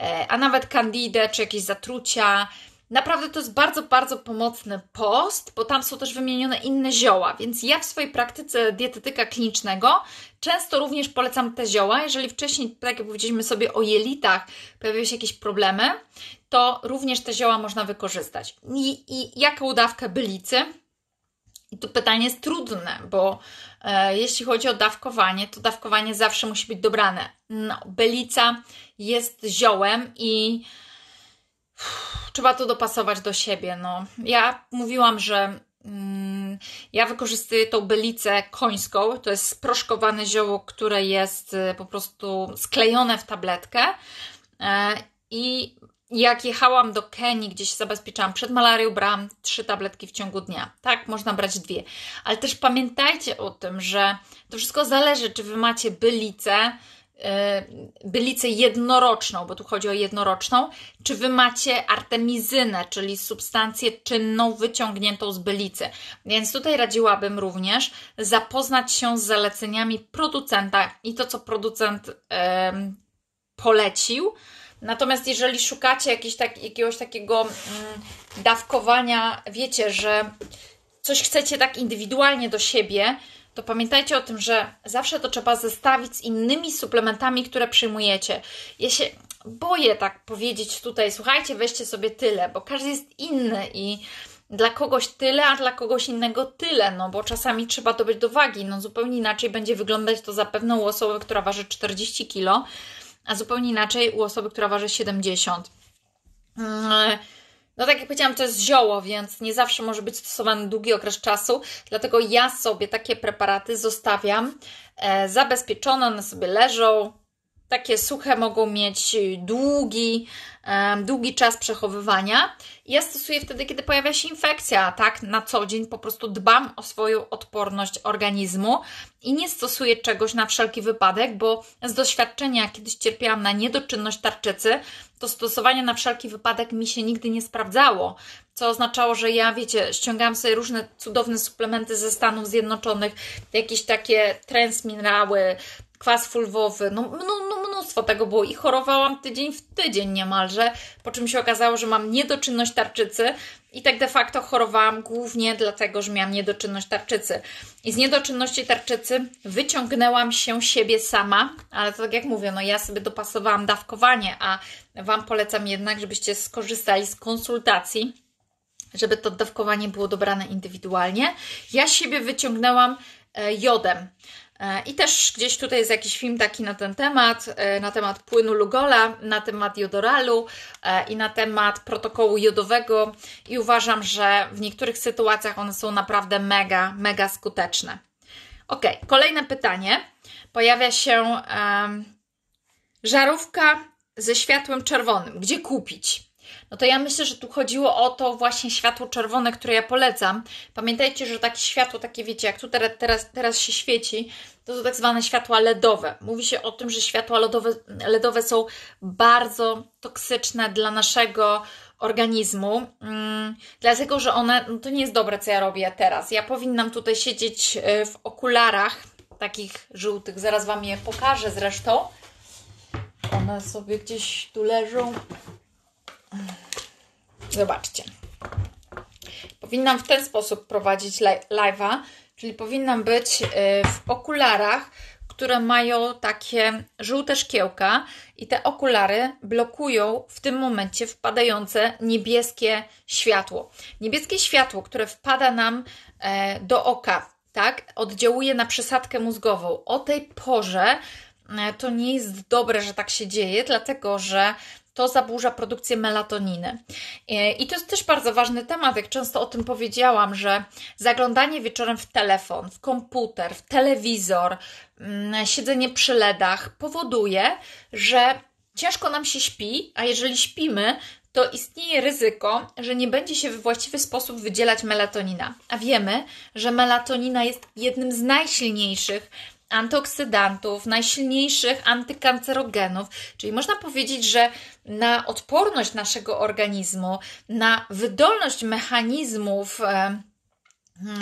[SPEAKER 1] e, a nawet kandidę czy jakieś zatrucia. Naprawdę to jest bardzo, bardzo pomocny post, bo tam są też wymienione inne zioła, więc ja w swojej praktyce dietetyka klinicznego często również polecam te zioła. Jeżeli wcześniej, tak jak powiedzieliśmy sobie o jelitach, pojawiły się jakieś problemy, to również te zioła można wykorzystać. I, i jaką dawkę bylicy? I to pytanie jest trudne, bo e, jeśli chodzi o dawkowanie, to dawkowanie zawsze musi być dobrane. No, jest ziołem i uff, trzeba to dopasować do siebie. No. Ja mówiłam, że mm, ja wykorzystuję tą belicę końską. To jest proszkowane zioło, które jest e, po prostu sklejone w tabletkę. E, I jak jechałam do Kenii, gdzie się zabezpieczałam przed malarią, brałam trzy tabletki w ciągu dnia. Tak, można brać dwie. Ale też pamiętajcie o tym, że to wszystko zależy, czy wy macie bylicę, y, bylicę jednoroczną, bo tu chodzi o jednoroczną, czy wy macie artemizynę, czyli substancję czynną wyciągniętą z bylicy. Więc tutaj radziłabym również zapoznać się z zaleceniami producenta i to, co producent yy, polecił, Natomiast jeżeli szukacie tak, jakiegoś takiego mm, dawkowania, wiecie, że coś chcecie tak indywidualnie do siebie, to pamiętajcie o tym, że zawsze to trzeba zestawić z innymi suplementami, które przyjmujecie. Ja się boję tak powiedzieć tutaj, słuchajcie, weźcie sobie tyle, bo każdy jest inny i dla kogoś tyle, a dla kogoś innego tyle, no bo czasami trzeba to być do wagi, no zupełnie inaczej będzie wyglądać to zapewne u osoby, która waży 40 kg, a zupełnie inaczej u osoby, która waży 70. Mm, e, no tak jak powiedziałam, to jest zioło, więc nie zawsze może być stosowany długi okres czasu, dlatego ja sobie takie preparaty zostawiam e, zabezpieczone, one sobie leżą, takie suche mogą mieć długi, długi czas przechowywania. Ja stosuję wtedy, kiedy pojawia się infekcja, tak? Na co dzień po prostu dbam o swoją odporność organizmu i nie stosuję czegoś na wszelki wypadek, bo z doświadczenia kiedyś cierpiałam na niedoczynność tarczycy, to stosowanie na wszelki wypadek mi się nigdy nie sprawdzało. Co oznaczało, że ja, wiecie, ściągałam sobie różne cudowne suplementy ze Stanów Zjednoczonych, jakieś takie transminerały, kwas fulwowy, no, no, mnóstwo tego było i chorowałam tydzień w tydzień niemalże, po czym się okazało, że mam niedoczynność tarczycy i tak de facto chorowałam głównie dlatego, że miałam niedoczynność tarczycy. I z niedoczynności tarczycy wyciągnęłam się siebie sama, ale to tak jak mówię, no ja sobie dopasowałam dawkowanie, a Wam polecam jednak, żebyście skorzystali z konsultacji, żeby to dawkowanie było dobrane indywidualnie. Ja siebie wyciągnęłam e, jodem. E, I też gdzieś tutaj jest jakiś film taki na ten temat, e, na temat płynu Lugola, na temat jodoralu e, i na temat protokołu jodowego i uważam, że w niektórych sytuacjach one są naprawdę mega, mega skuteczne. Ok, kolejne pytanie. Pojawia się um, żarówka ze światłem czerwonym. Gdzie kupić? no to ja myślę, że tu chodziło o to właśnie światło czerwone, które ja polecam. Pamiętajcie, że takie światło, takie wiecie, jak tu teraz, teraz, teraz się świeci, to są tak zwane światła LEDowe. Mówi się o tym, że światła LEDowe, LEDowe są bardzo toksyczne dla naszego organizmu, hmm, dlatego że one, no to nie jest dobre, co ja robię teraz. Ja powinnam tutaj siedzieć e, w okularach takich żółtych, zaraz Wam je pokażę zresztą. One sobie gdzieś tu leżą. Zobaczcie. Powinnam w ten sposób prowadzić live'a, czyli powinnam być y, w okularach, które mają takie żółte szkiełka i te okulary blokują w tym momencie wpadające niebieskie światło. Niebieskie światło, które wpada nam e, do oka, tak, oddziałuje na przesadkę mózgową. O tej porze E, to nie jest dobre, że tak się dzieje, dlatego że to zaburza produkcję melatoniny. E, I to jest też bardzo ważny temat, jak często o tym powiedziałam, że zaglądanie wieczorem w telefon, w komputer, w telewizor, mm, siedzenie przy ledach powoduje, że ciężko nam się śpi, a jeżeli śpimy, to istnieje ryzyko, że nie będzie się w właściwy sposób wydzielać melatonina. A wiemy, że melatonina jest jednym z najsilniejszych antyoksydantów, najsilniejszych antykancerogenów, czyli można powiedzieć, że na odporność naszego organizmu, na wydolność mechanizmów e,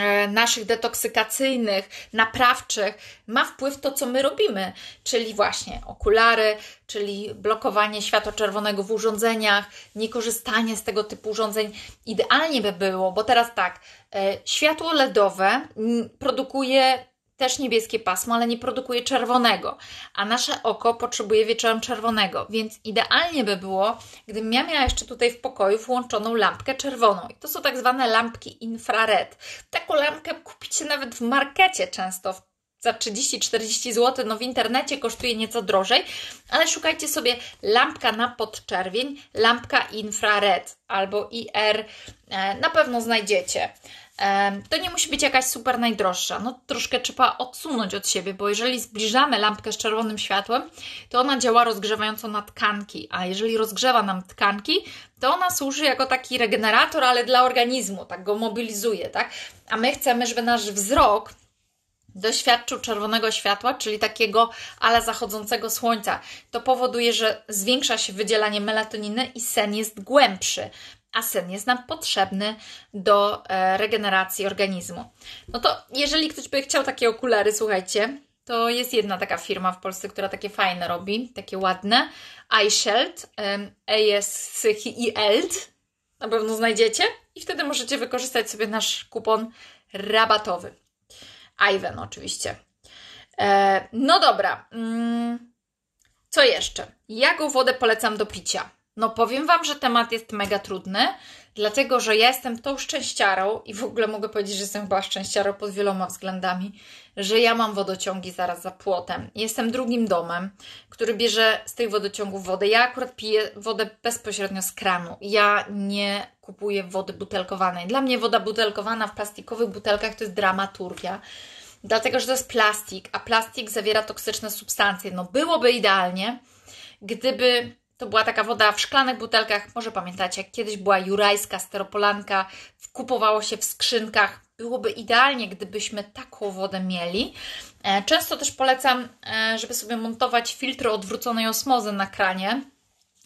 [SPEAKER 1] e, naszych detoksykacyjnych, naprawczych ma wpływ to, co my robimy, czyli właśnie okulary, czyli blokowanie światła czerwonego w urządzeniach, niekorzystanie z tego typu urządzeń. Idealnie by było, bo teraz tak, e, światło LEDowe produkuje też niebieskie pasmo, ale nie produkuje czerwonego, a nasze oko potrzebuje wieczorem czerwonego, więc idealnie by było, gdybym ja miała jeszcze tutaj w pokoju włączoną lampkę czerwoną. I to są tak zwane lampki infrared. Taką lampkę kupicie nawet w markecie często, za 30-40 zł, no w internecie kosztuje nieco drożej, ale szukajcie sobie lampka na podczerwień, lampka infrared albo IR, e, na pewno znajdziecie. To nie musi być jakaś super najdroższa. No troszkę trzeba odsunąć od siebie, bo jeżeli zbliżamy lampkę z czerwonym światłem, to ona działa rozgrzewająco na tkanki, a jeżeli rozgrzewa nam tkanki, to ona służy jako taki regenerator, ale dla organizmu, tak go mobilizuje, tak? A my chcemy, żeby nasz wzrok doświadczył czerwonego światła, czyli takiego ala zachodzącego słońca. To powoduje, że zwiększa się wydzielanie melatoniny i sen jest głębszy a sen jest nam potrzebny do e, regeneracji organizmu. No to jeżeli ktoś by chciał takie okulary, słuchajcie, to jest jedna taka firma w Polsce, która takie fajne robi, takie ładne. E L D, na pewno znajdziecie i wtedy możecie wykorzystać sobie nasz kupon rabatowy. Iven oczywiście. E, no dobra, mm, co jeszcze? Jaką wodę polecam do picia? No powiem Wam, że temat jest mega trudny, dlatego że ja jestem tą szczęściarą i w ogóle mogę powiedzieć, że jestem chyba szczęściarą pod wieloma względami, że ja mam wodociągi zaraz za płotem. Jestem drugim domem, który bierze z tych wodociągów wodę. Ja akurat piję wodę bezpośrednio z kranu. Ja nie kupuję wody butelkowanej. Dla mnie woda butelkowana w plastikowych butelkach to jest dramaturgia. Dlatego, że to jest plastik, a plastik zawiera toksyczne substancje. No byłoby idealnie, gdyby to była taka woda w szklanych butelkach. Może pamiętacie, jak kiedyś była jurajska steropolanka, kupowało się w skrzynkach. Byłoby idealnie, gdybyśmy taką wodę mieli. E, często też polecam, e, żeby sobie montować filtry odwróconej osmozy na kranie.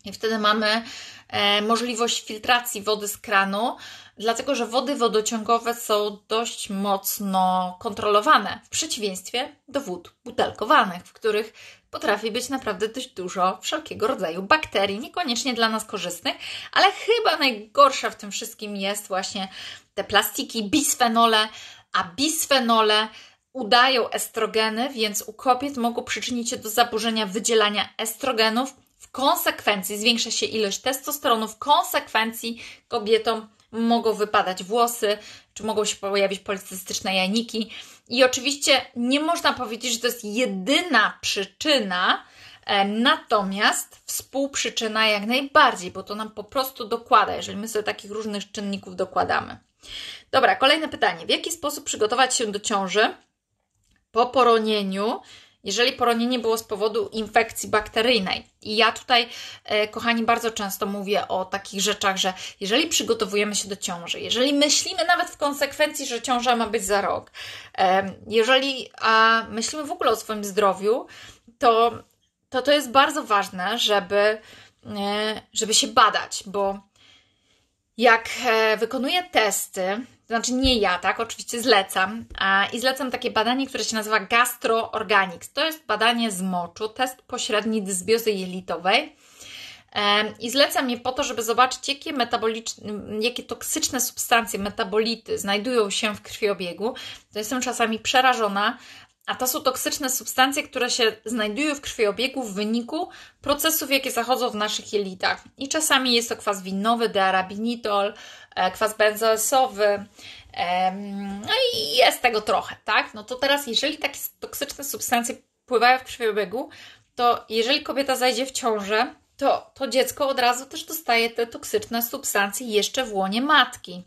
[SPEAKER 1] I wtedy mamy e, możliwość filtracji wody z kranu dlatego że wody wodociągowe są dość mocno kontrolowane, w przeciwieństwie do wód butelkowanych, w których potrafi być naprawdę dość dużo wszelkiego rodzaju bakterii, niekoniecznie dla nas korzystnych, ale chyba najgorsza w tym wszystkim jest właśnie te plastiki, bisfenole, a bisfenole udają estrogeny, więc u kobiet mogą przyczynić się do zaburzenia wydzielania estrogenów. W konsekwencji zwiększa się ilość testosteronu, w konsekwencji kobietom mogą wypadać włosy, czy mogą się pojawić policystyczne jajniki. I oczywiście nie można powiedzieć, że to jest jedyna przyczyna, e, Natomiast współprzyczyna jak najbardziej, bo to nam po prostu dokłada, jeżeli my sobie takich różnych czynników dokładamy. Dobra, kolejne pytanie. W jaki sposób przygotować się do ciąży po poronieniu jeżeli poronienie było z powodu infekcji bakteryjnej. I ja tutaj, e, kochani, bardzo często mówię o takich rzeczach, że jeżeli przygotowujemy się do ciąży, jeżeli myślimy nawet w konsekwencji, że ciąża ma być za rok, jeżeli myślimy w ogóle o swoim zdrowiu, to to, to jest bardzo ważne, żeby, e, żeby się badać, bo jak e, wykonuję testy, znaczy nie ja, tak, oczywiście zlecam i zlecam takie badanie, które się nazywa Gastroorganics. To jest badanie z moczu, test pośredni dysbiozy jelitowej. I zlecam je po to, żeby zobaczyć, jakie, jakie toksyczne substancje, metabolity znajdują się w krwiobiegu. To jestem czasami przerażona, a to są toksyczne substancje, które się znajdują w krwiobiegu w wyniku procesów, jakie zachodzą w naszych jelitach. I czasami jest to kwas winowy, dearabinitol, e, kwas benzoesowy, no i jest tego trochę, tak? No to teraz, jeżeli takie toksyczne substancje pływają w krwiobiegu, to jeżeli kobieta zajdzie w ciążę, to to dziecko od razu też dostaje te toksyczne substancje jeszcze w łonie matki.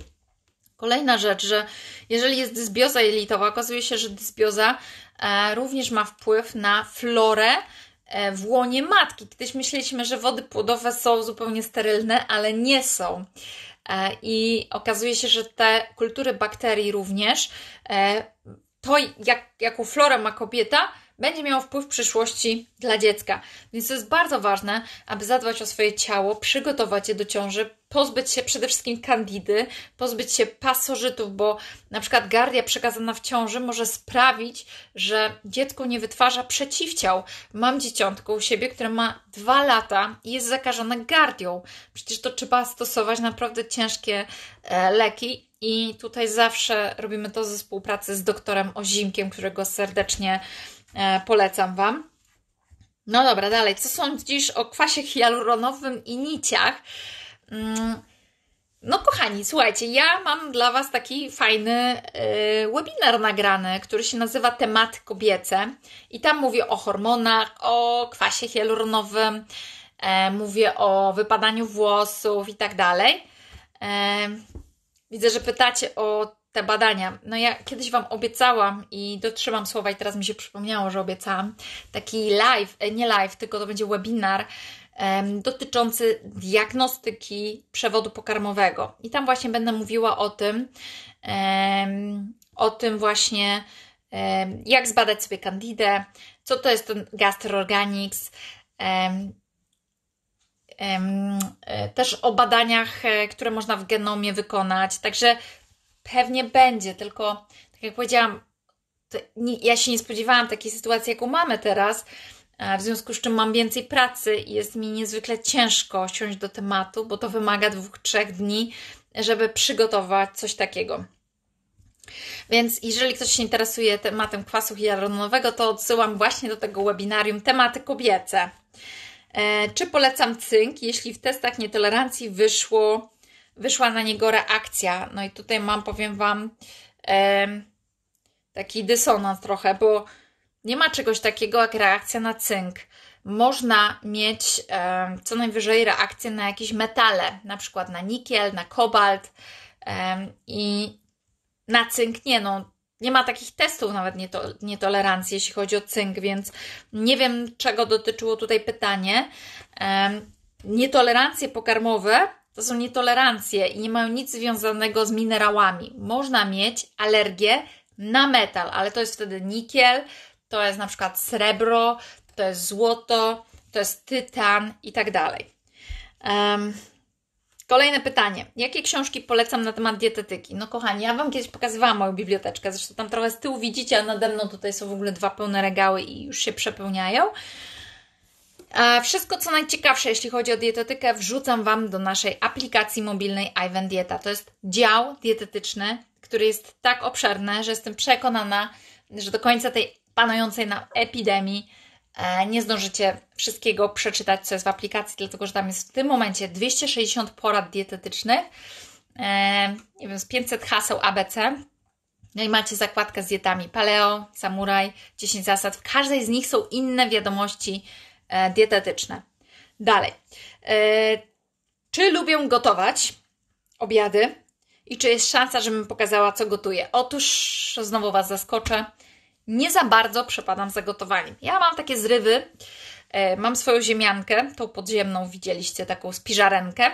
[SPEAKER 1] Kolejna rzecz, że jeżeli jest dysbioza jelitowa, okazuje się, że dysbioza e, również ma wpływ na florę e, w łonie matki. Kiedyś myśleliśmy, że wody płodowe są zupełnie sterylne, ale nie są. E, I okazuje się, że te kultury bakterii również, to jak, jaką florę ma kobieta, będzie miało wpływ w przyszłości dla dziecka. Więc to jest bardzo ważne, aby zadbać o swoje ciało, przygotować je do ciąży, pozbyć się przede wszystkim kandidy, pozbyć się pasożytów, bo na przykład gardia przekazana w ciąży może sprawić, że dziecko nie wytwarza przeciwciał. Mam dzieciątko u siebie, które ma dwa lata i jest zakażone gardią. Przecież to trzeba stosować naprawdę ciężkie e, leki i tutaj zawsze robimy to ze współpracy z doktorem Ozimkiem, którego serdecznie E, polecam Wam. No dobra, dalej. Co sądzisz o kwasie hialuronowym i niciach? Mm, no, kochani, słuchajcie, ja mam dla Was taki fajny e, webinar nagrany, który się nazywa Temat kobiece, i tam mówię o hormonach, o kwasie hialuronowym, e, mówię o wypadaniu włosów i tak dalej. Widzę, że pytacie o te badania. No ja kiedyś Wam obiecałam i dotrzymam słowa i teraz mi się przypomniało, że obiecałam taki live, e, nie live, tylko to będzie webinar um, dotyczący diagnostyki przewodu pokarmowego. I tam właśnie będę mówiła o tym, um, o tym właśnie, um, jak zbadać sobie kandidę, co to jest ten gastroorganics, e, też o badaniach, e, które można w genomie wykonać. Także Pewnie będzie, tylko tak jak powiedziałam, nie, ja się nie spodziewałam takiej sytuacji, jaką mamy teraz, w związku z czym mam więcej pracy i jest mi niezwykle ciężko siąść do tematu, bo to wymaga dwóch, trzech dni, żeby przygotować coś takiego. Więc jeżeli ktoś się interesuje tematem kwasu hialuronowego, to odsyłam właśnie do tego webinarium Tematy kobiece. E, czy polecam cynk, jeśli w testach nietolerancji wyszło wyszła na niego reakcja. No i tutaj mam, powiem Wam, e, taki dysonans trochę, bo nie ma czegoś takiego jak reakcja na cynk. Można mieć e, co najwyżej reakcję na jakieś metale, na przykład na nikiel, na kobalt e, i na cynk nie, no nie ma takich testów nawet nieto, nietolerancji, jeśli chodzi o cynk, więc nie wiem, czego dotyczyło tutaj pytanie. E, nietolerancje pokarmowe to są nietolerancje i nie mają nic związanego z minerałami. Można mieć alergię na metal, ale to jest wtedy nikiel, to jest na przykład srebro, to jest złoto, to jest tytan i tak dalej. Um, Kolejne pytanie. Jakie książki polecam na temat dietetyki? No kochani, ja Wam kiedyś pokazywałam moją biblioteczkę, zresztą tam trochę z tyłu widzicie, a nade mną tutaj są w ogóle dwa pełne regały i już się przepełniają. E, wszystko co najciekawsze, jeśli chodzi o dietetykę, wrzucam Wam do naszej aplikacji mobilnej Ivan Dieta. To jest dział dietetyczny, który jest tak obszerny, że jestem przekonana, że do końca tej panującej na epidemii e, nie zdążycie wszystkiego przeczytać, co jest w aplikacji, dlatego że tam jest w tym momencie 260 porad dietetycznych, e, nie wiem, z 500 haseł ABC. No i macie zakładkę z dietami paleo, samuraj, 10 zasad. W każdej z nich są inne wiadomości E, dietetyczne. Dalej. E, czy lubię gotować obiady? I czy jest szansa, żebym pokazała, co gotuję? Otóż znowu Was zaskoczę. Nie za bardzo przepadam za gotowaniem. Ja mam takie zrywy E, mam swoją ziemiankę, tą podziemną widzieliście, taką spiżarenkę.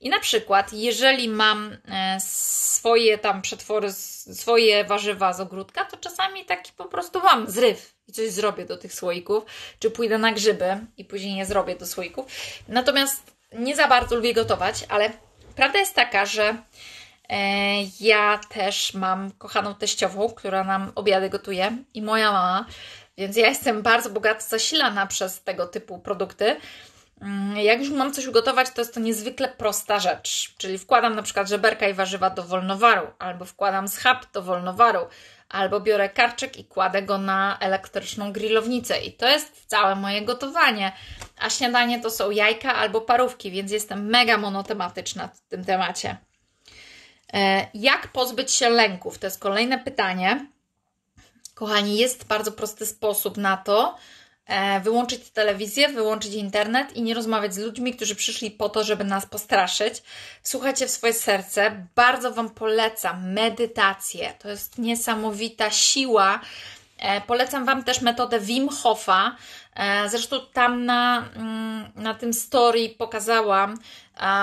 [SPEAKER 1] I na przykład, jeżeli mam e, swoje tam przetwory, swoje warzywa z ogródka, to czasami taki po prostu mam zryw i coś zrobię do tych słoików, czy pójdę na grzyby i później je zrobię do słoików. Natomiast nie za bardzo lubię gotować, ale prawda jest taka, że e, ja też mam kochaną teściową, która nam obiady gotuje i moja mama więc ja jestem bardzo bogato zasilana przez tego typu produkty. Mm, jak już mam coś ugotować, to jest to niezwykle prosta rzecz. Czyli wkładam na przykład żeberka i warzywa do wolnowaru, albo wkładam schab do wolnowaru, albo biorę karczek i kładę go na elektryczną grillownicę. I to jest całe moje gotowanie. A śniadanie to są jajka albo parówki, więc jestem mega monotematyczna w tym temacie. E, jak pozbyć się lęków? To jest kolejne pytanie. Kochani, jest bardzo prosty sposób na to, e, wyłączyć telewizję, wyłączyć internet i nie rozmawiać z ludźmi, którzy przyszli po to, żeby nas postraszyć. Słuchajcie w swoje serce. Bardzo Wam polecam medytację. To jest niesamowita siła. E, polecam Wam też metodę Wim Hofa. E, zresztą tam na, mm, na tym story pokazałam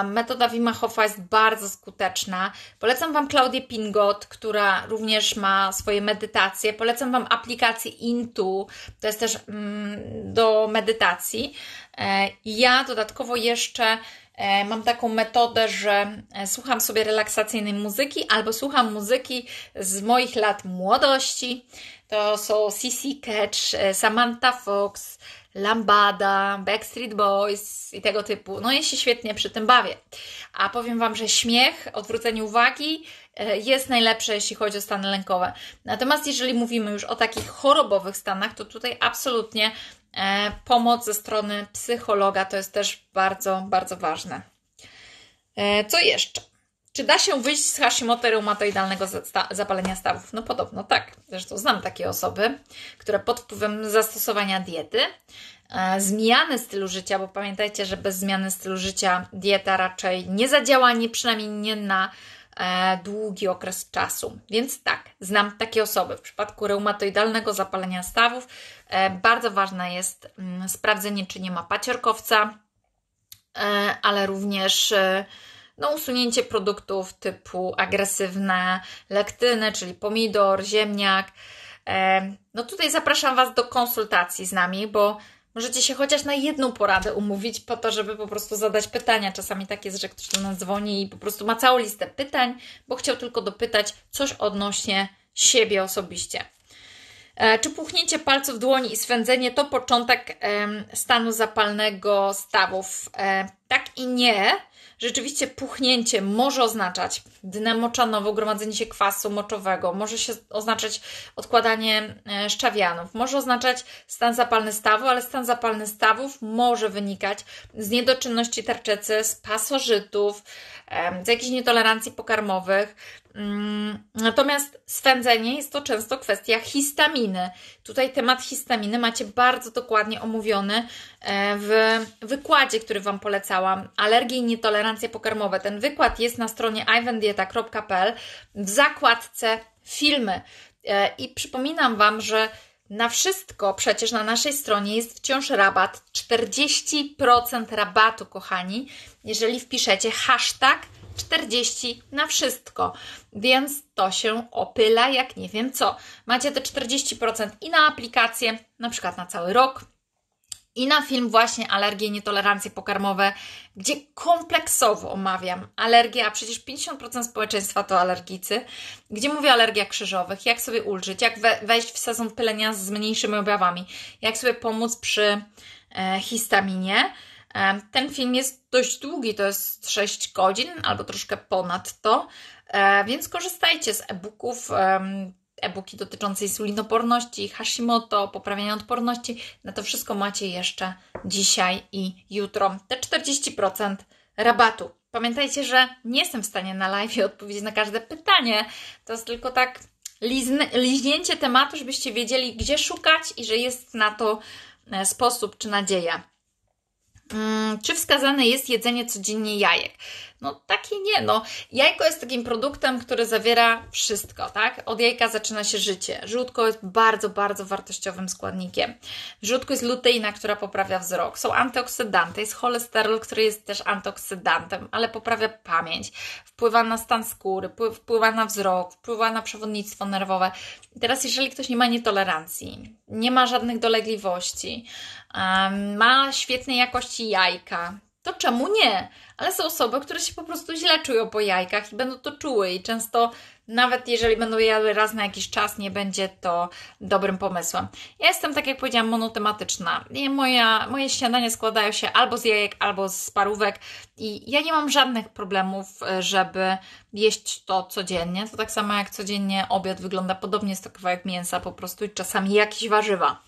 [SPEAKER 1] Metoda Wimachowa jest bardzo skuteczna. Polecam Wam Klaudię Pingot, która również ma swoje medytacje. Polecam Wam aplikację Intu, to jest też mm, do medytacji. E, ja dodatkowo jeszcze e, mam taką metodę, że e, słucham sobie relaksacyjnej muzyki albo słucham muzyki z moich lat młodości. To są CC Catch, Samantha Fox, Lambada, Backstreet Boys i tego typu. No ja się świetnie przy tym bawię. A powiem Wam, że śmiech, odwrócenie uwagi e, jest najlepsze, jeśli chodzi o stany lękowe. Natomiast jeżeli mówimy już o takich chorobowych stanach, to tutaj absolutnie e, pomoc ze strony psychologa to jest też bardzo, bardzo ważne. E, co jeszcze? Czy da się wyjść z Hashimoto reumatoidalnego zapalenia stawów? No podobno tak. Zresztą znam takie osoby, które pod wpływem zastosowania diety, e, zmiany stylu życia, bo pamiętajcie, że bez zmiany stylu życia dieta raczej nie zadziała, nie przynajmniej nie na e, długi okres czasu. Więc tak, znam takie osoby. W przypadku reumatoidalnego zapalenia stawów e, bardzo ważne jest mm, sprawdzenie, czy nie ma paciorkowca, ale również no usunięcie produktów typu agresywne lektyny, czyli pomidor, ziemniak. E, no tutaj zapraszam Was do konsultacji z nami, bo możecie się chociaż na jedną poradę umówić po to, żeby po prostu zadać pytania. Czasami tak jest, że ktoś do nas dzwoni i po prostu ma całą listę pytań, bo chciał tylko dopytać coś odnośnie siebie osobiście. E, czy puchnięcie palców dłoni i swędzenie to początek stanu zapalnego stawów? E, tak i nie. Rzeczywiście puchnięcie może oznaczać dynę moczanową, gromadzenie się kwasu moczowego, może się oznaczać odkładanie e, szczawianów, może oznaczać stan zapalny stawu, ale stan zapalny stawów może wynikać z niedoczynności tarczycy, z pasożytów, z jakichś nietolerancji pokarmowych, Mm, natomiast swędzenie jest to często kwestia histaminy. Tutaj temat histaminy macie bardzo dokładnie omówiony e, w wykładzie, który Wam polecałam. Alergie i nietolerancje pokarmowe. Ten wykład jest na stronie iwendieta.pl w zakładce filmy. E, I przypominam Wam, że na wszystko przecież na naszej stronie jest wciąż rabat 40% rabatu, kochani, jeżeli wpiszecie hashtag 40 na wszystko, więc to się opyla jak nie wiem co. Macie te 40% i na aplikację, na przykład na cały rok, i na film właśnie Alergie i nietolerancje pokarmowe, gdzie kompleksowo omawiam alergię, a przecież 50% społeczeństwa to alergicy, gdzie mówię o alergiach krzyżowych, jak sobie ulżyć, jak wejść w sezon pylenia z mniejszymi objawami, jak sobie pomóc przy e, histaminie, ten film jest dość długi, to jest 6 godzin albo troszkę ponad to, e, więc korzystajcie z e-booków. E-booki dotyczące insulinoporności, Hashimoto, poprawienia odporności. Na to wszystko macie jeszcze dzisiaj i jutro. Te 40% rabatu. Pamiętajcie, że nie jestem w stanie na live odpowiedzieć na każde pytanie. To jest tylko tak liźnięcie tematu, żebyście wiedzieli, gdzie szukać i że jest na to e, sposób czy nadzieja. Mm, czy wskazane jest jedzenie codziennie jajek? No takie nie, no. Jajko jest takim produktem, który zawiera wszystko, tak? Od jajka zaczyna się życie. Żółtko jest bardzo, bardzo wartościowym składnikiem. W żółtku jest luteina, która poprawia wzrok. Są antyoksydanty, jest cholesterol, który jest też antyoksydantem, ale poprawia pamięć, wpływa na stan skóry, wpływa na wzrok, wpływa na przewodnictwo nerwowe. teraz, jeżeli ktoś nie ma nietolerancji, nie ma żadnych dolegliwości, ma świetnej jakości jajka, to czemu nie? ale są osoby, które się po prostu źle czują po jajkach i będą to czuły i często nawet jeżeli będą jadły raz na jakiś czas, nie będzie to dobrym pomysłem. Ja jestem, tak jak powiedziałam, monotematyczna. Moja, moje śniadania składają się albo z jajek, albo z parówek i ja nie mam żadnych problemów, żeby jeść to codziennie. To tak samo jak codziennie obiad wygląda podobnie, jest to kawałek mięsa po prostu i czasami jakieś warzywa.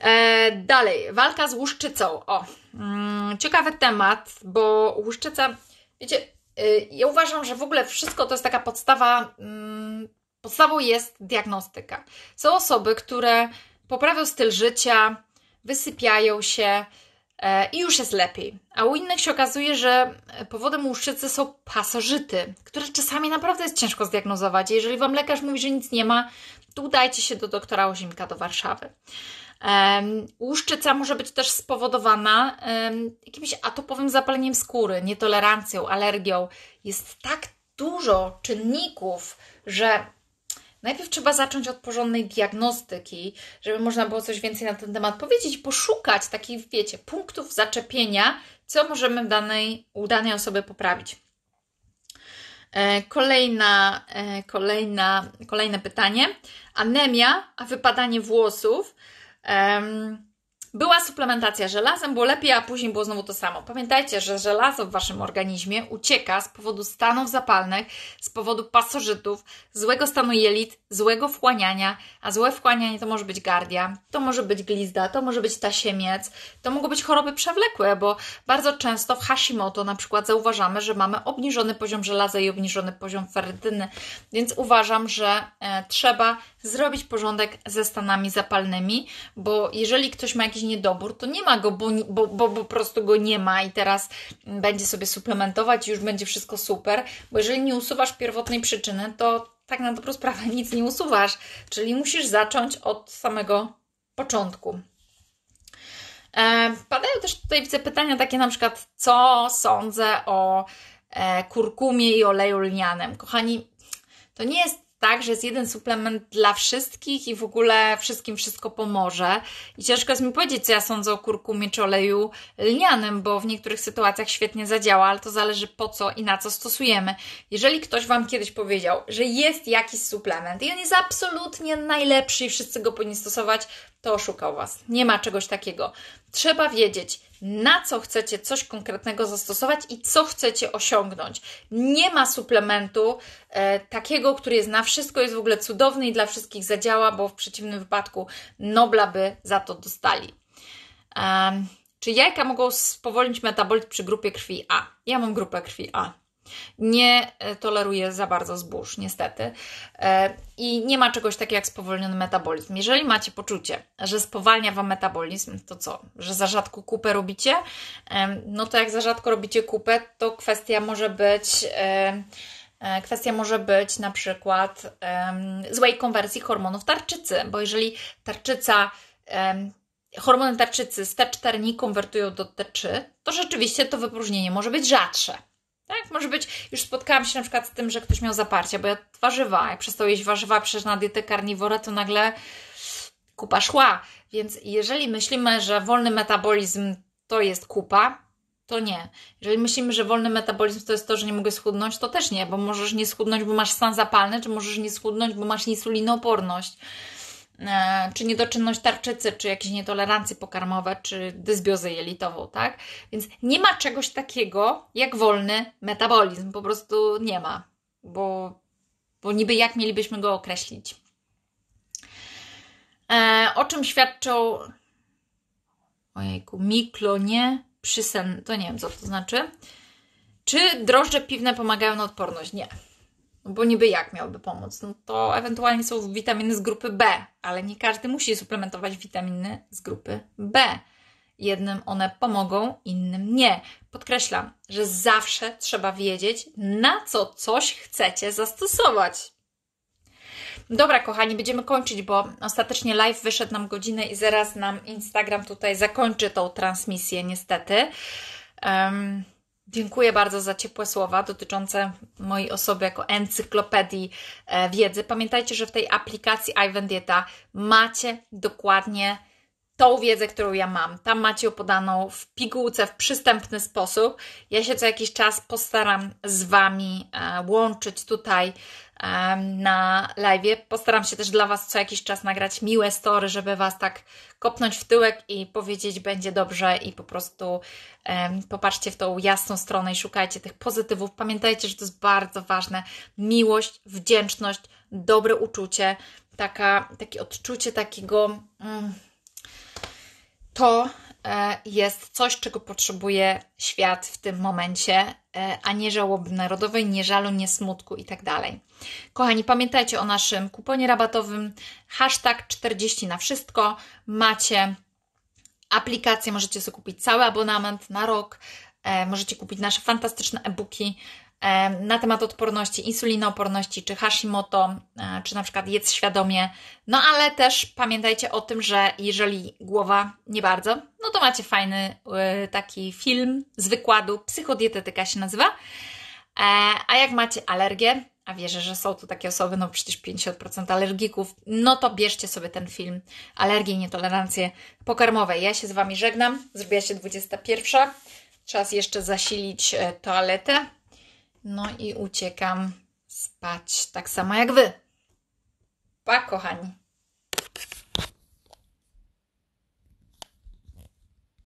[SPEAKER 1] E, dalej, walka z łuszczycą. O, mm, ciekawy temat, bo łuszczyca, wiecie, y, ja uważam, że w ogóle wszystko to jest taka podstawa, y, podstawą jest diagnostyka. Są osoby, które poprawią styl życia, wysypiają się e, i już jest lepiej. A u innych się okazuje, że powodem łuszczycy są pasożyty, które czasami naprawdę jest ciężko zdiagnozować. Jeżeli Wam lekarz mówi, że nic nie ma, to udajcie się do doktora Ozimka do Warszawy. łuszczyca może być też spowodowana jakimś atopowym zapaleniem skóry, nietolerancją, alergią. Jest tak dużo czynników, że najpierw trzeba zacząć od porządnej diagnostyki, żeby można było coś więcej na ten temat powiedzieć, poszukać takich, wiecie, punktów zaczepienia, co możemy danej, u danej osoby poprawić. E, kolejna, e, kolejna, kolejne pytanie anemia, a wypadanie włosów. Um, była suplementacja żelazem, było lepiej, a później było znowu to samo. Pamiętajcie, że żelazo w waszym organizmie ucieka z powodu stanów zapalnych, z powodu pasożytów, złego stanu jelit, złego wchłaniania, a złe wchłanianie to może być gardia, to może być glizda, to może być tasiemiec, to mogą być choroby przewlekłe, bo bardzo często w Hashimoto na przykład zauważamy, że mamy obniżony poziom żelaza i obniżony poziom ferrytyny, więc uważam, że e, trzeba zrobić porządek ze stanami zapalnymi, bo jeżeli ktoś ma jakiś jakiś niedobór, to nie ma go, bo, bo, bo po prostu go nie ma i teraz będzie sobie suplementować i już będzie wszystko super, bo jeżeli nie usuwasz pierwotnej przyczyny, to tak na dobrą sprawę [LAUGHS] nic nie usuwasz, czyli musisz zacząć od samego początku. E, padają też tutaj, widzę pytania takie na przykład, co sądzę o e, kurkumie i oleju lnianym. Kochani, to nie jest tak, że jest jeden suplement dla wszystkich i w ogóle wszystkim wszystko pomoże. I ciężko jest mi powiedzieć, co ja sądzę o kurkumie czy oleju lnianym, bo w niektórych sytuacjach świetnie zadziała, ale to zależy po co i na co stosujemy. Jeżeli ktoś Wam kiedyś powiedział, że jest jakiś suplement i on jest absolutnie najlepszy i wszyscy go powinni stosować, to oszukał Was. Nie ma czegoś takiego. Trzeba wiedzieć, na co chcecie coś konkretnego zastosować i co chcecie osiągnąć. Nie ma suplementu e, takiego, który jest na wszystko, jest w ogóle cudowny i dla wszystkich zadziała, bo w przeciwnym wypadku Nobla by za to dostali. Um, czy jajka mogą spowolnić metabolizm przy grupie krwi A? Ja mam grupę krwi A. Nie e, toleruje za bardzo zbóż, niestety. E, I nie ma czegoś takiego jak spowolniony metabolizm. Jeżeli macie poczucie, że spowalnia Wam metabolizm, to co? Że za rzadko kupę robicie? No to jak za rzadko robicie kupę, to kwestia może być... E, kwestia może być na przykład złej konwersji hormonów tarczycy, bo jeżeli tarczyca hormony tarczycy z T4 nie konwertują do T3, to rzeczywiście to wypróżnienie może być rzadsze. Tak, może być, już spotkałam się na przykład z tym, że ktoś miał zaparcie, bo ja warzywa, jak przestał jeść warzywa, przecież na dietę karniwora, to nagle kupa szła. Więc jeżeli myślimy, że wolny metabolizm to jest kupa, to nie. Jeżeli myślimy, że wolny metabolizm to jest to, że nie mogę schudnąć, to też nie, bo możesz nie schudnąć, bo masz stan zapalny, czy możesz nie schudnąć, bo masz insulinooporność. E, czy niedoczynność tarczycy, czy jakieś nietolerancje pokarmowe, czy dysbiozę jelitową, tak? Więc nie ma czegoś takiego jak wolny metabolizm, po prostu nie ma, bo, bo niby jak mielibyśmy go określić? E, o czym świadczą ojejku, miklonie przysen, to nie wiem co to znaczy. Czy drożdże piwne pomagają na odporność? Nie bo niby jak miałby pomóc? No to ewentualnie są witaminy z grupy B, ale nie każdy musi suplementować witaminy z grupy B. Jednym one pomogą, innym nie. Podkreślam, że zawsze trzeba wiedzieć, na co coś chcecie zastosować. Dobra, kochani, będziemy kończyć, bo ostatecznie live wyszedł nam godzinę i zaraz nam Instagram tutaj zakończy tą transmisję, niestety. Um, Dziękuję bardzo za ciepłe słowa dotyczące mojej osoby jako encyklopedii e, wiedzy. Pamiętajcie, że w tej aplikacji Ivan macie dokładnie tą wiedzę, którą ja mam. Tam macie ją podaną w pigułce w przystępny sposób. Ja się co jakiś czas postaram z Wami e, łączyć tutaj na live. Postaram się też dla Was co jakiś czas nagrać miłe story, żeby Was tak kopnąć w tyłek i powiedzieć będzie dobrze i po prostu popatrzcie w tą jasną stronę i szukajcie tych pozytywów. Pamiętajcie, że to jest bardzo ważne. Miłość, wdzięczność, dobre uczucie, taka, takie odczucie takiego... Mm, to e, jest coś, czego potrzebuje świat w tym momencie, e, a nie żałoby narodowej, nie żalu, nie smutku itd. Tak Kochani, pamiętajcie o naszym kuponie rabatowym hashtag 40 na wszystko. Macie aplikację, możecie sobie kupić cały abonament na rok, e, możecie kupić nasze fantastyczne e-booki, na temat odporności, insulinooporności, czy Hashimoto, e, czy na przykład jedz świadomie. No ale też pamiętajcie o tym, że jeżeli głowa nie bardzo, no to macie fajny e, taki film z wykładu, psychodietetyka się nazywa. E, a jak macie alergię, a wierzę, że są tu takie osoby, no przecież 50% alergików, no to bierzcie sobie ten film Alergie i nietolerancje pokarmowe. Ja się z Wami żegnam, zrobiła się 21. Czas jeszcze zasilić toaletę. No i uciekam spać, tak samo jak wy. Pa, kochani.